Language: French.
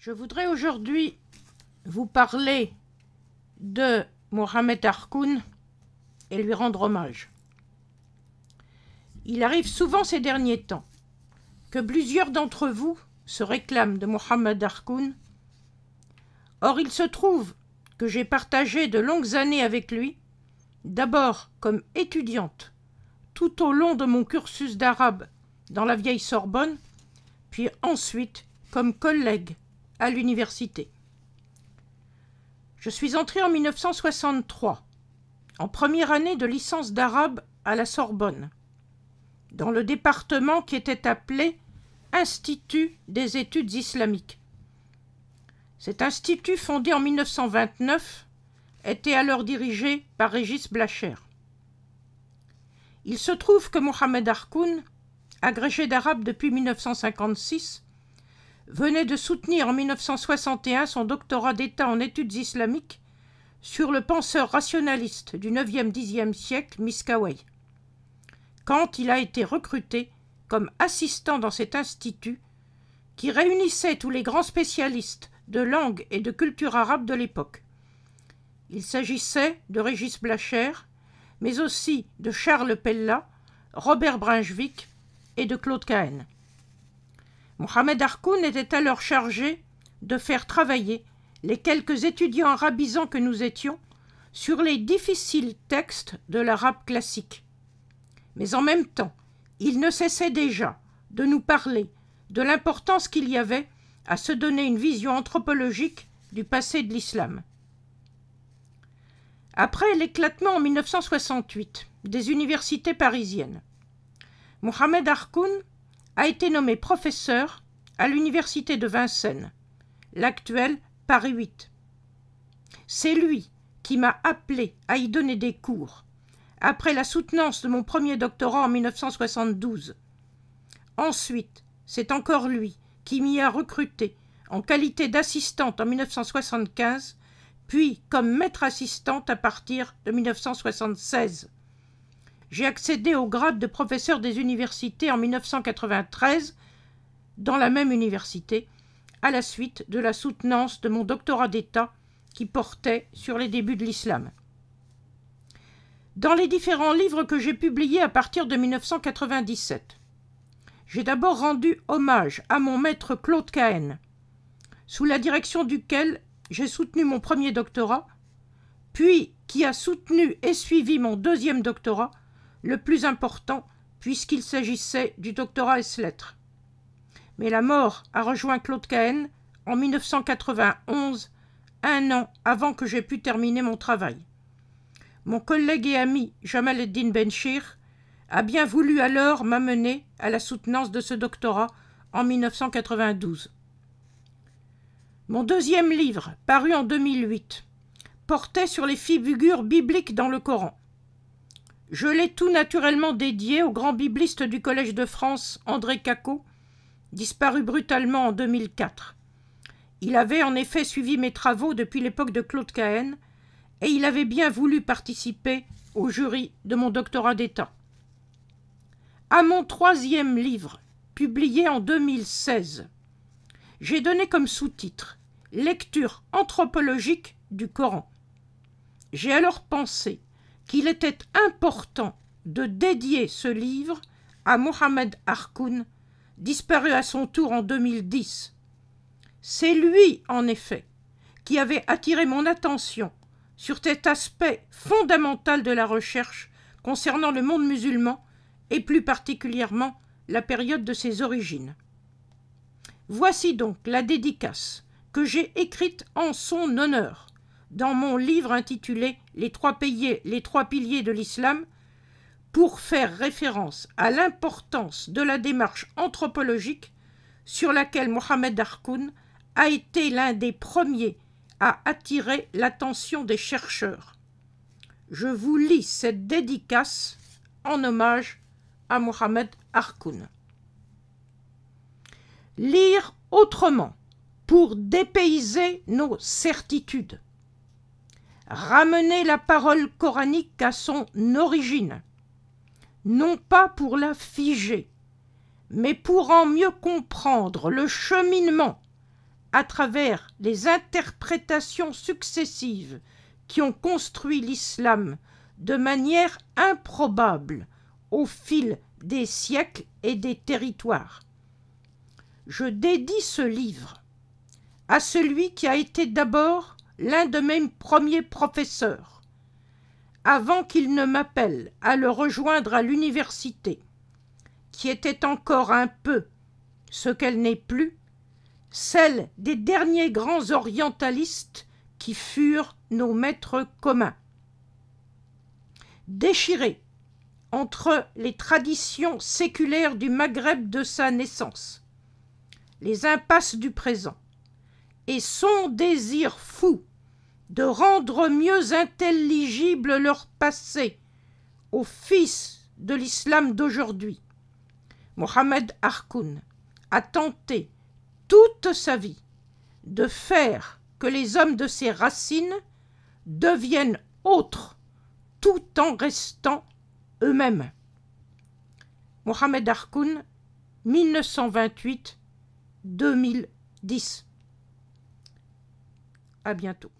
Je voudrais aujourd'hui vous parler de Mohamed Harkoun et lui rendre hommage. Il arrive souvent ces derniers temps que plusieurs d'entre vous se réclament de Mohamed Harkoun. Or, il se trouve que j'ai partagé de longues années avec lui, d'abord comme étudiante, tout au long de mon cursus d'arabe dans la vieille Sorbonne, puis ensuite comme collègue à l'université. Je suis entré en 1963, en première année de licence d'arabe à la Sorbonne, dans le département qui était appelé Institut des études islamiques. Cet institut, fondé en 1929, était alors dirigé par Régis Blacher. Il se trouve que Mohamed Harkoun, agrégé d'arabe depuis 1956, venait de soutenir en 1961 son doctorat d'État en études islamiques sur le penseur rationaliste du 9e-10e siècle, Miskaway, Quand il a été recruté comme assistant dans cet institut qui réunissait tous les grands spécialistes de langue et de culture arabe de l'époque. Il s'agissait de Régis Blacher, mais aussi de Charles Pella, Robert Brunswick et de Claude Cahen. Mohamed Harkoun était alors chargé de faire travailler les quelques étudiants arabisants que nous étions sur les difficiles textes de l'arabe classique. Mais en même temps, il ne cessait déjà de nous parler de l'importance qu'il y avait à se donner une vision anthropologique du passé de l'islam. Après l'éclatement en 1968 des universités parisiennes, Mohamed Harkoun a été nommé professeur à l'université de Vincennes, l'actuel Paris 8. C'est lui qui m'a appelé à y donner des cours, après la soutenance de mon premier doctorat en 1972. Ensuite, c'est encore lui qui m'y a recruté en qualité d'assistante en 1975, puis comme maître assistante à partir de 1976 j'ai accédé au grade de professeur des universités en 1993 dans la même université, à la suite de la soutenance de mon doctorat d'État qui portait sur les débuts de l'islam. Dans les différents livres que j'ai publiés à partir de 1997, j'ai d'abord rendu hommage à mon maître Claude Cahen, sous la direction duquel j'ai soutenu mon premier doctorat, puis qui a soutenu et suivi mon deuxième doctorat le plus important puisqu'il s'agissait du doctorat S-Lettres. Mais la mort a rejoint Claude Cahen en 1991, un an avant que j'aie pu terminer mon travail. Mon collègue et ami Jamal Eddin Benchir a bien voulu alors m'amener à la soutenance de ce doctorat en 1992. Mon deuxième livre, paru en 2008, portait sur les figures bibliques dans le Coran. Je l'ai tout naturellement dédié au grand bibliste du Collège de France, André Caco, disparu brutalement en 2004. Il avait en effet suivi mes travaux depuis l'époque de Claude Cahen, et il avait bien voulu participer au jury de mon doctorat d'État. À mon troisième livre, publié en 2016, j'ai donné comme sous-titre Lecture anthropologique du Coran. J'ai alors pensé qu'il était important de dédier ce livre à Mohamed Harkoun, disparu à son tour en 2010. C'est lui, en effet, qui avait attiré mon attention sur cet aspect fondamental de la recherche concernant le monde musulman et plus particulièrement la période de ses origines. Voici donc la dédicace que j'ai écrite en son honneur, dans mon livre intitulé Les trois, piliers, les trois piliers de l'islam pour faire référence à l'importance de la démarche anthropologique sur laquelle Mohamed Harkoun a été l'un des premiers à attirer l'attention des chercheurs. Je vous lis cette dédicace en hommage à Mohamed Harkoun. Lire autrement pour dépayser nos certitudes ramener la parole coranique à son origine, non pas pour la figer, mais pour en mieux comprendre le cheminement à travers les interprétations successives qui ont construit l'islam de manière improbable au fil des siècles et des territoires. Je dédie ce livre à celui qui a été d'abord l'un de mes premiers professeurs, avant qu'il ne m'appelle à le rejoindre à l'université, qui était encore un peu, ce qu'elle n'est plus, celle des derniers grands orientalistes qui furent nos maîtres communs. Déchiré entre les traditions séculaires du Maghreb de sa naissance, les impasses du présent, et son désir fou de rendre mieux intelligible leur passé au fils de l'islam d'aujourd'hui. Mohamed Harkoun a tenté toute sa vie de faire que les hommes de ses racines deviennent autres tout en restant eux-mêmes. Mohamed Harkoun, 1928-2010 à bientôt.